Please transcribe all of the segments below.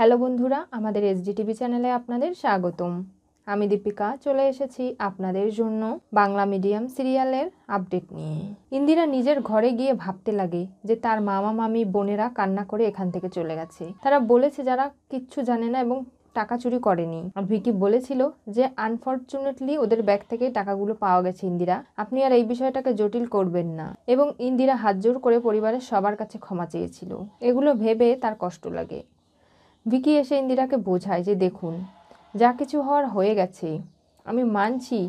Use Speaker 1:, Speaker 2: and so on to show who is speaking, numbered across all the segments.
Speaker 1: Hello বন্ধুরা আমাদের TV চ্যানেলে আপনাদের স্বাগতম আমি দীপিকা চলে এসেছি আপনাদের জন্য বাংলা মিডিয়াম সিরিয়ালের আপডেট নিয়ে ইন্দিরা নিজের ঘরে গিয়ে ভাবতে লাগে যে তার মামা মামি বোনেরা কান্না করে এখান থেকে চলে গেছে তারা বলেছে যারা কিচ্ছু জানে না এবং টাকা চুরি করেনি আর ভিকি বলেছিল যে আনফর্চুনেটলি ওদের ব্যাগ থেকে টাকাগুলো পাওয়া গেছে ইন্দিরা আপনি আর এই বিষয়টাকে জটিল করবেন না এবং ইন্দিরা হাত জোর করে পরিবারের সবার কাছে ক্ষমা চেয়েছিল এগুলো ভেবে তার কষ্ট লাগে ভিকি এসে ইন্দিরাকে বোঝায় যে দেখুন যা কিছু হওয়ার হয়ে গেছে আমি মানছি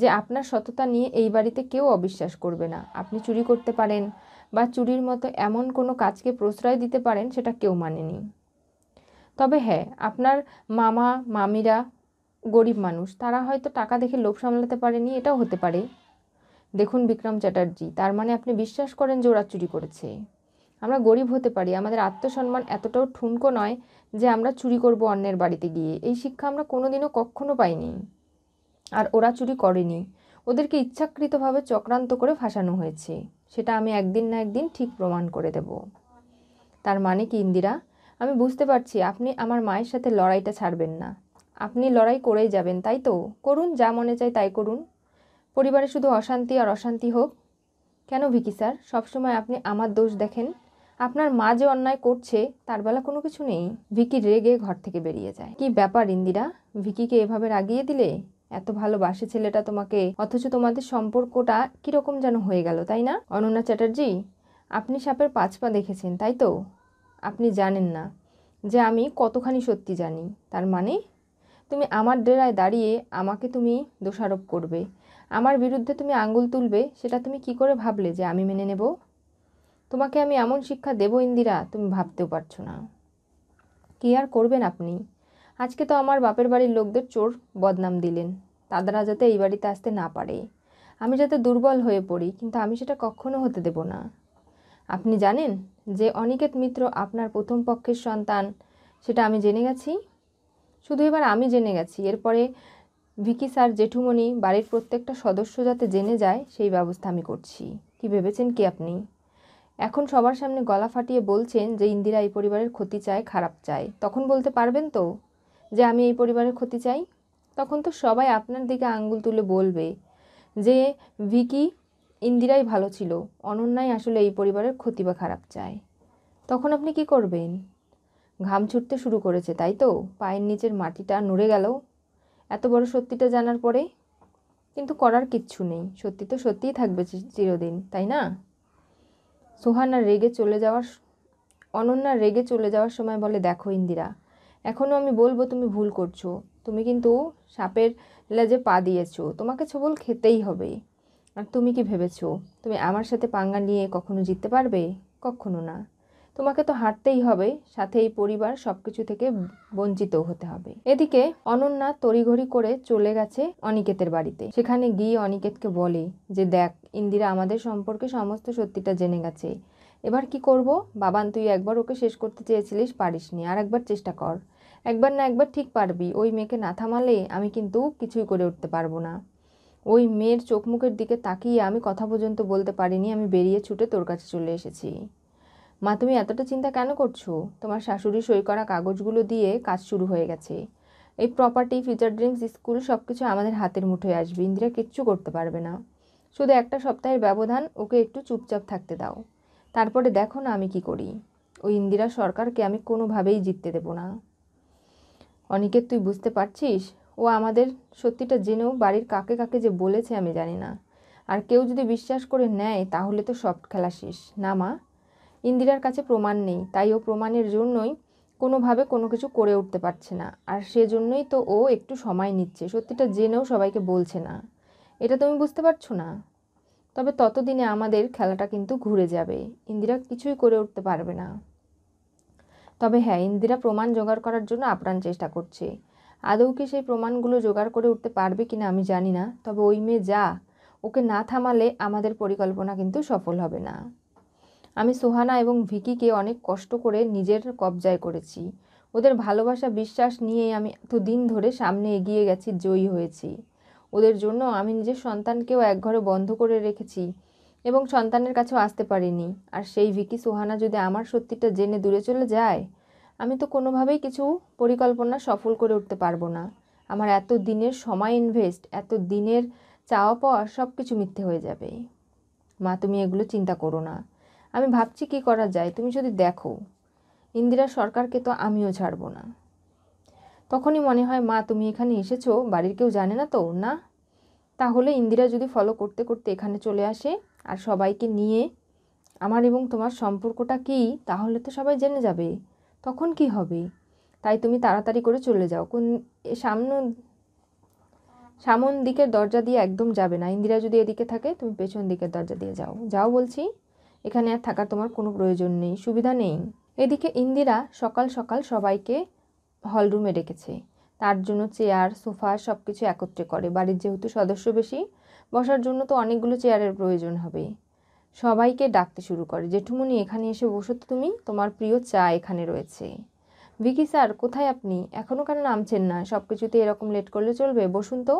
Speaker 1: যে আপনার সততা নিয়ে এই বাড়িতে কেউ অবিশ্বাস করবে না আপনি চুরি করতে পারেন বা চুরির মতো এমন কোনো কাজকে প্রশ্রয় দিতে পারেন সেটা কেউ মানেনি তবে হ্যাঁ আপনার মামা মামিরা গরিব মানুষ তারা হয়তো টাকা দেখে লোভ সামলাতে পারেনি এটাও হতে পারে দেখুন বিক্রম চ্যাটার্জি তার মানে আপনি বিশ্বাস করেন যে ওরা চুরি করেছে আমরা গরিব হতে পারি আমাদের আত্মসম্মান এতটাও ঠুনকো নয় যে আমরা চুরি করব অন্যের বাড়িতে গিয়ে এই শিক্ষা আমরা কোনোদিনও কখনো পাইনি আর ওরা চুরি করেনি ওদেরকে ইচ্ছাকৃতভাবে চক্রান্ত করে ফাঁসানো হয়েছে সেটা আমি একদিন না একদিন ঠিক প্রমাণ করে দেব তার মানে কি ইন্দিরা আমি বুঝতে পারছি আপনি আমার মায়ের সাথে লড়াইটা ছাড়বেন না আপনি লড়াই করেই যাবেন তাই তো করুন যা মনে চাই তাই করুন পরিবারে শুধু অশান্তি আর অশান্তি হোক কেন ভিকি স্যার সবসময় আপনি আমার দোষ দেখেন আপনার মা যে অন্যায় করছে তার বেলা কোনো কিছু নেই ভিকি রেগে ঘর থেকে বেরিয়ে যায় কি ব্যাপার ইন্দিরা ভিকিকে এভাবে রাগিয়ে দিলে এত ভালোবাসে ছেলেটা তোমাকে অথচ তোমাদের সম্পর্কটা কীরকম যেন হয়ে গেল তাই না অনন্যা চ্যাটার্জি আপনি সাপের পাঁচ পা দেখেছেন তাই তো আপনি জানেন না যে আমি কতখানি সত্যি জানি তার মানে তুমি আমার ডেরায় দাঁড়িয়ে আমাকে তুমি দোষারোপ করবে আমার বিরুদ্ধে তুমি আঙুল তুলবে সেটা তুমি কি করে ভাবলে যে আমি মেনে নেব তোমাকে আমি এমন শিক্ষা দেব ইন্দিরা তুমি ভাবতেও পারছো না কী আর করবেন আপনি আজকে তো আমার বাপের বাড়ির লোকদের চোর বদনাম দিলেন তাদারা যাতে এই বাড়িতে আসতে না পারে আমি যাতে দুর্বল হয়ে পড়ি কিন্তু আমি সেটা কখনো হতে দেব না আপনি জানেন যে অনিকেত মিত্র আপনার প্রথম পক্ষের সন্তান সেটা আমি জেনে গেছি শুধু এবার আমি জেনে গেছি এরপরে ভিকি স্যার জেঠুমণি বাড়ির প্রত্যেকটা সদস্য যাতে জেনে যায় সেই ব্যবস্থা আমি করছি কি ভেবেছেন কি আপনি এখন সবার সামনে গলা ফাটিয়ে বলছেন যে ইন্দিরা এই পরিবারের ক্ষতি চায় খারাপ চায় তখন বলতে পারবেন তো যে আমি এই পরিবারের ক্ষতি চাই তখন তো সবাই আপনার দিকে আঙ্গুল তুলে বলবে যে ভিকি ইন্দিরাই ভালো ছিল অনন্যাই আসলে এই পরিবারের ক্ষতি বা খারাপ চায় তখন আপনি কি করবেন ঘাম ছুটতে শুরু করেছে তাই তো পায়ের নিচের মাটিটা নড়ে গেল এত বড় সত্যিটা জানার পরে কিন্তু করার কিচ্ছু নেই সত্যি তো সত্যিই থাকবে চিরদিন তাই না সোহানা রেগে চলে যাওয়ার অনন্যা রেগে চলে যাওয়ার সময় বলে দেখো ইন্দিরা এখনও আমি বলবো তুমি ভুল করছো তুমি কিন্তু সাপের লেজে পা দিয়েছো তোমাকে ছবল খেতেই হবে আর তুমি কি ভেবেছো তুমি আমার সাথে পাঙ্গা নিয়ে কখনো জিততে পারবে কখনো না তোমাকে তো হাঁটতেই হবে সাথে এই পরিবার সব কিছু থেকে বঞ্চিত হতে হবে এদিকে অনন্যা তড়িঘড়ি করে চলে গেছে অনিকেতের বাড়িতে সেখানে গিয়ে অনিকেতকে বলে যে দেখ ইন্দিরা আমাদের সম্পর্কে সমস্ত সত্যিটা জেনে গেছে এবার কি করব বাবান তুই একবার ওকে শেষ করতে চেয়েছিলিস পারিসনি আর একবার চেষ্টা কর একবার না একবার ঠিক পারবি ওই মেয়েকে না থামালে আমি কিন্তু কিছুই করে উঠতে পারবো না ওই মেয়ের চোখ মুখের দিকে তাকিয়ে আমি কথা পর্যন্ত বলতে পারিনি আমি বেরিয়ে ছুটে তোর কাছে চলে এসেছি মা তুমি এতটা চিন্তা কেন করছো তোমার শাশুড়ি সই করা কাগজগুলো দিয়ে কাজ শুরু হয়ে গেছে এই প্রপার্টি ফিউচার ড্রিমস স্কুল সব কিছু আমাদের হাতের মুঠোয় আসবে ইন্দিরা কিচ্ছু করতে পারবে না শুধু একটা সপ্তাহের ব্যবধান ওকে একটু চুপচাপ থাকতে দাও তারপরে দেখো না আমি কি করি ওই ইন্দিরা সরকারকে আমি কোনোভাবেই জিততে দেব না অনেকের তুই বুঝতে পারছিস ও আমাদের সত্যিটা জেনেও বাড়ির কাকে কাকে যে বলেছে আমি জানি না আর কেউ যদি বিশ্বাস করে নেয় তাহলে তো সব খেলা শেষ না মা ইন্দিরার কাছে প্রমাণ নেই তাই ও প্রমাণের জন্যই কোনোভাবে কোনো কিছু করে উঠতে পারছে না আর সেজন্যই তো ও একটু সময় নিচ্ছে সত্যিটা জেনেও সবাইকে বলছে না এটা তুমি বুঝতে পারছো না তবে ততদিনে আমাদের খেলাটা কিন্তু ঘুরে যাবে ইন্দিরা কিছুই করে উঠতে পারবে না তবে হ্যাঁ ইন্দিরা প্রমাণ জোগাড় করার জন্য আপ্রাণ চেষ্টা করছে আদৌ কি সেই প্রমাণগুলো জোগাড় করে উঠতে পারবে কি না আমি জানি না তবে ওই মেয়ে যা ওকে না থামালে আমাদের পরিকল্পনা কিন্তু সফল হবে না আমি সোহানা এবং ভিকিকে অনেক কষ্ট করে নিজের কবজায় করেছি ওদের ভালোবাসা বিশ্বাস নিয়ে আমি দিন ধরে সামনে এগিয়ে গেছি জয়ী হয়েছি ওদের জন্য আমি নিজের সন্তানকেও এক ঘরে বন্ধ করে রেখেছি এবং সন্তানের কাছেও আসতে পারিনি আর সেই ভিকি সোহানা যদি আমার সত্যিটা জেনে দূরে চলে যায় আমি তো কোনোভাবেই কিছু পরিকল্পনা সফল করে উঠতে পারবো না আমার এত দিনের সময় ইনভেস্ট এত দিনের চাওয়া পাওয়া সব কিছু মিথ্যে হয়ে যাবে মা তুমি এগুলো চিন্তা করো না আমি ভাবছি কি করা যায় তুমি যদি দেখো ইন্দিরা সরকারকে তো আমিও ছাড়ব না তখনই মনে হয় মা তুমি এখানে এসেছো বাড়ির কেউ জানে না তো না তাহলে ইন্দিরা যদি ফলো করতে করতে এখানে চলে আসে আর সবাইকে নিয়ে আমার এবং তোমার সম্পর্কটা কি তাহলে তো সবাই জেনে যাবে তখন কি হবে তাই তুমি তাড়াতাড়ি করে চলে যাও কোন সামনে সামন দিকের দরজা দিয়ে একদম যাবে না ইন্দিরা যদি এদিকে থাকে তুমি পেছন দিকের দরজা দিয়ে যাও যাও বলছি এখানে আর থাকার তোমার কোনো প্রয়োজন নেই সুবিধা নেই এদিকে ইন্দিরা সকাল সকাল সবাইকে হলরুমে ডেকেছে তার জন্য চেয়ার সোফা সব কিছু একত্রে করে বাড়ির যেহেতু সদস্য বেশি বসার জন্য তো অনেকগুলো চেয়ারের প্রয়োজন হবে সবাইকে ডাকতে শুরু করে জেঠুমনি এখানে এসে বসো তো তুমি তোমার প্রিয় চা এখানে রয়েছে ভিকি স্যার কোথায় আপনি এখনও কেন নামছেন না সব কিছুতে এরকম লেট করলে চলবে বসুন তো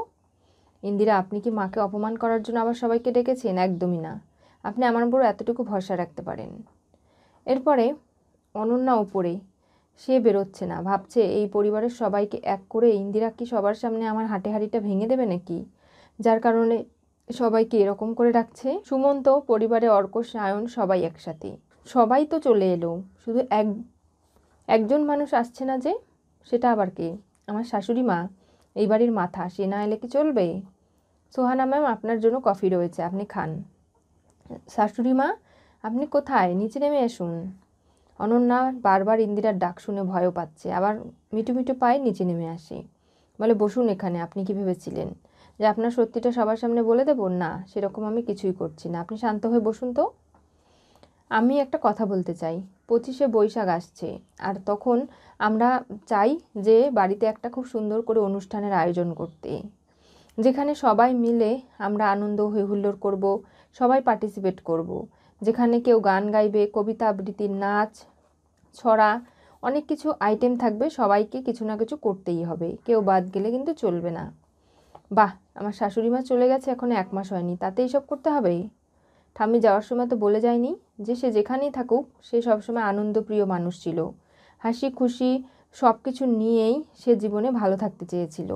Speaker 1: ইন্দিরা আপনি কি মাকে অপমান করার জন্য আবার সবাইকে ডেকেছেন একদমই না আপনি আমার উপর এতটুকু ভরসা রাখতে পারেন এরপরে অনন্যা ওপরে সে বেরোচ্ছে না ভাবছে এই পরিবারের সবাইকে এক করে ইন্দিরা কি সবার সামনে আমার হাঁটে হাঁড়িটা ভেঙে দেবে নাকি যার কারণে সবাইকে এরকম করে ডাকছে সুমন্ত পরিবারে অর্ক সায়ন সবাই একসাথে সবাই তো চলে এলো শুধু এক একজন মানুষ আসছে না যে সেটা আবার কে আমার শাশুড়ি মা এই বাড়ির মাথা সে না এলে কি চলবে সোহানা ম্যাম আপনার জন্য কফি রয়েছে আপনি খান শাশুড়ি মা আপনি কোথায় নিচে নেমে আসুন অনন্যা বারবার ইন্দিরার ডাক শুনে ভয়ও পাচ্ছে আবার মিটু মিটু পায়ে নিচে নেমে আসে বলে বসুন এখানে আপনি কি ভেবেছিলেন যে আপনার সত্যিটা সবার সামনে বলে দেব না সেরকম আমি কিছুই করছি না আপনি শান্ত হয়ে বসুন তো আমি একটা কথা বলতে চাই পঁচিশে বৈশাখ আসছে আর তখন আমরা চাই যে বাড়িতে একটা খুব সুন্দর করে অনুষ্ঠানের আয়োজন করতে যেখানে সবাই মিলে আমরা আনন্দ হই হুল্লোড় করব সবাই পার্টিসিপেট করব। যেখানে কেউ গান গাইবে কবিতা আবৃত্তি নাচ ছড়া অনেক কিছু আইটেম থাকবে সবাইকে কিছু না কিছু করতেই হবে কেউ বাদ গেলে কিন্তু চলবে না বাহ আমার শাশুড়ি মা চলে গেছে এখন এক মাস হয়নি তাতেই সব করতে হবে ঠাম্মি যাওয়ার সময় তো বলে যায়নি যে সে যেখানেই থাকুক সে সবসময় আনন্দপ্রিয় মানুষ ছিল হাসি খুশি সব কিছু নিয়েই সে জীবনে ভালো থাকতে চেয়েছিল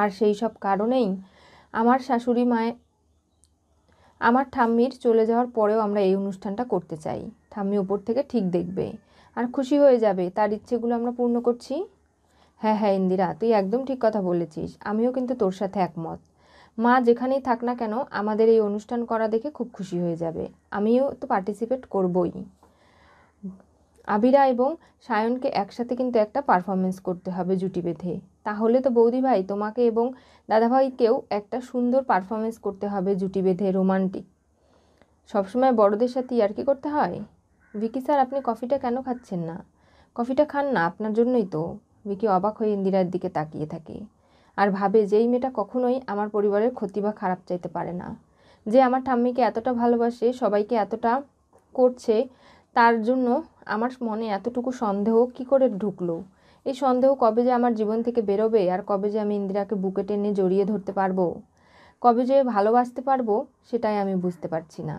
Speaker 1: আর সেই সব কারণেই আমার শাশুড়ি মায়ের আমার ঠাম্মির চলে যাওয়ার পরেও আমরা এই অনুষ্ঠানটা করতে চাই ঠাম্মি ওপর থেকে ঠিক দেখবে আর খুশি হয়ে যাবে তার ইচ্ছেগুলো আমরা পূর্ণ করছি হ্যাঁ হ্যাঁ ইন্দিরা তুই একদম ঠিক কথা বলেছিস আমিও কিন্তু তোর সাথে একমত মা যেখানেই থাক না কেন আমাদের এই অনুষ্ঠান করা দেখে খুব খুশি হয়ে যাবে আমিও তো পার্টিসিপেট করবই আবিরা এবং সায়নকে একসাথে কিন্তু একটা পারফরমেন্স করতে হবে জুটি বেঁধে তাহলে তো বৌদিভাই তোমাকে এবং দাদাভাইকেও একটা সুন্দর পারফরমেন্স করতে হবে জুটি বেঁধে রোমান্টিক সবসময় বড়দের সাথে কি করতে হয় ভিকি স্যার আপনি কফিটা কেন খাচ্ছেন না কফিটা খান না আপনার জন্যই তো ভিকি অবাক হয়ে ইন্দিরার দিকে তাকিয়ে থাকে আর ভাবে যে এই মেয়েটা কখনোই আমার পরিবারের ক্ষতি বা খারাপ চাইতে পারে না যে আমার ঠাম্মিকে এতটা ভালোবাসে সবাইকে এতটা করছে তার জন্য আমার মনে এতটুকু সন্দেহ কি করে ঢুকলো এই সন্দেহ কবে যে আমার জীবন থেকে বেরোবে আর কবে যে আমি ইন্দিরাকে বুকে টেনে জড়িয়ে ধরতে পারবো কবে যে ভালোবাসতে পারবো সেটাই আমি বুঝতে পারছি না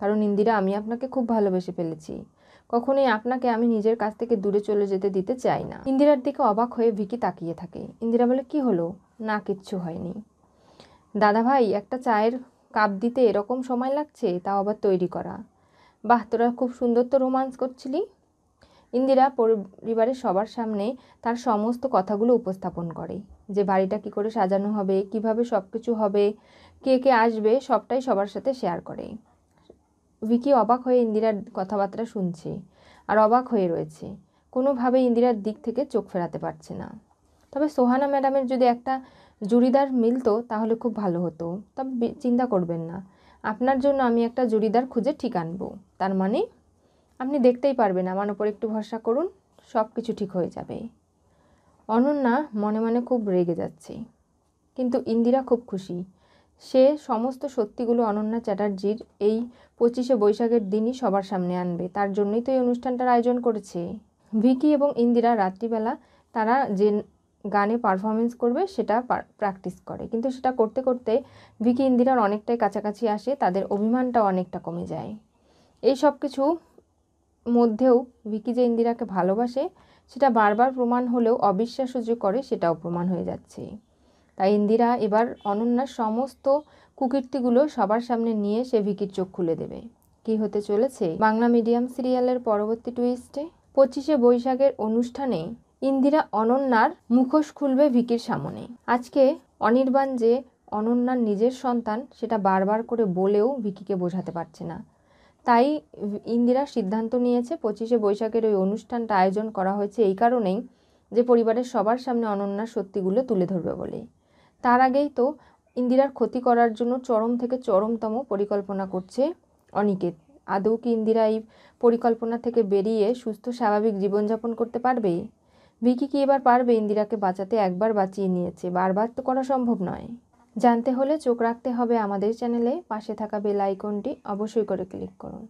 Speaker 1: কারণ ইন্দিরা আমি আপনাকে খুব ভালোবেসে ফেলেছি কখনোই আপনাকে আমি নিজের কাছ থেকে দূরে চলে যেতে দিতে চাই না ইন্দিরার দিকে অবাক হয়ে ভিকি তাকিয়ে থাকে ইন্দিরা বলে কি হলো না কিচ্ছু হয়নি দাদা ভাই একটা চায়ের কাপ দিতে এরকম সময় লাগছে তাও আবার তৈরি করা বাহ তোরা খুব সুন্দর তো রোমান্স করছিলি ইন্দিরা পরিবারের সবার সামনে তার সমস্ত কথাগুলো উপস্থাপন করে যে বাড়িটা কি করে সাজানো হবে কিভাবে সব কিছু হবে কে কে আসবে সবটাই সবার সাথে শেয়ার করে ভিকি অবাক হয়ে ইন্দিরার কথাবার্তা শুনছে আর অবাক হয়ে রয়েছে কোনোভাবে ইন্দিরার দিক থেকে চোখ ফেরাতে পারছে না তবে সোহানা ম্যাডামের যদি একটা জুড়িদার মিলতো তাহলে খুব ভালো হতো তবে চিন্তা করবেন না আপনার জন্য আমি একটা জুড়িদার খুঁজে ঠিক আনবো তার মানে আপনি দেখতেই পারবেন আমার ওপর একটু ভরসা করুন সব কিছু ঠিক হয়ে যাবে অনন্যা মনে মনে খুব রেগে যাচ্ছে কিন্তু ইন্দিরা খুব খুশি সে সমস্ত সত্যিগুলো অনন্যা চ্যাটার্জির এই পঁচিশে বৈশাখের দিনই সবার সামনে আনবে তার জন্যই তো এই অনুষ্ঠানটার আয়োজন করেছে ভিকি এবং ইন্দিরা রাত্রিবেলা তারা যে গানে পারফরমেন্স করবে সেটা প্র্যাকটিস করে কিন্তু সেটা করতে করতে ভিকি ইন্দিরার অনেকটাই কাছাকাছি আসে তাদের অভিমানটা অনেকটা কমে যায় এই সব কিছু মধ্যেও ভিকি যে ইন্দিরাকে ভালোবাসে সেটা বারবার প্রমাণ হলেও অবিশ্বাসও যে করে সেটাও প্রমাণ হয়ে যাচ্ছে তাই ইন্দিরা এবার অনন্যার সমস্ত কুকীর্তিগুলো সবার সামনে নিয়ে সে ভিকির চোখ খুলে দেবে কি হতে চলেছে বাংলা মিডিয়াম সিরিয়ালের পরবর্তী টুইস্টে পঁচিশে বৈশাখের অনুষ্ঠানে ইন্দিরা অনন্যার মুখোশ খুলবে ভিকির সামনে আজকে অনির্বাণ যে অনন্যার নিজের সন্তান সেটা বারবার করে বলেও ভিকিকে বোঝাতে পারছে না তাই ইন্দিরা সিদ্ধান্ত নিয়েছে পঁচিশে বৈশাখের ওই অনুষ্ঠানটা আয়োজন করা হয়েছে এই কারণেই যে পরিবারের সবার সামনে অনন্যার সত্যিগুলো তুলে ধরবে বলে তার আগেই তো ইন্দিরার ক্ষতি করার জন্য চরম থেকে চরমতম পরিকল্পনা করছে অনিকেত আদৌ কি ইন্দিরা এই পরিকল্পনা থেকে বেরিয়ে সুস্থ স্বাভাবিক জীবনযাপন করতে পারবে ভিকি কি এবার পারবে ইন্দিরাকে বাঁচাতে একবার বাঁচিয়ে নিয়েছে বারবার তো করা সম্ভব নয় জানতে হলে চোখ রাখতে হবে আমাদের চ্যানেলে পাশে থাকা বেল আইকনটি অবশ্যই করে ক্লিক করুন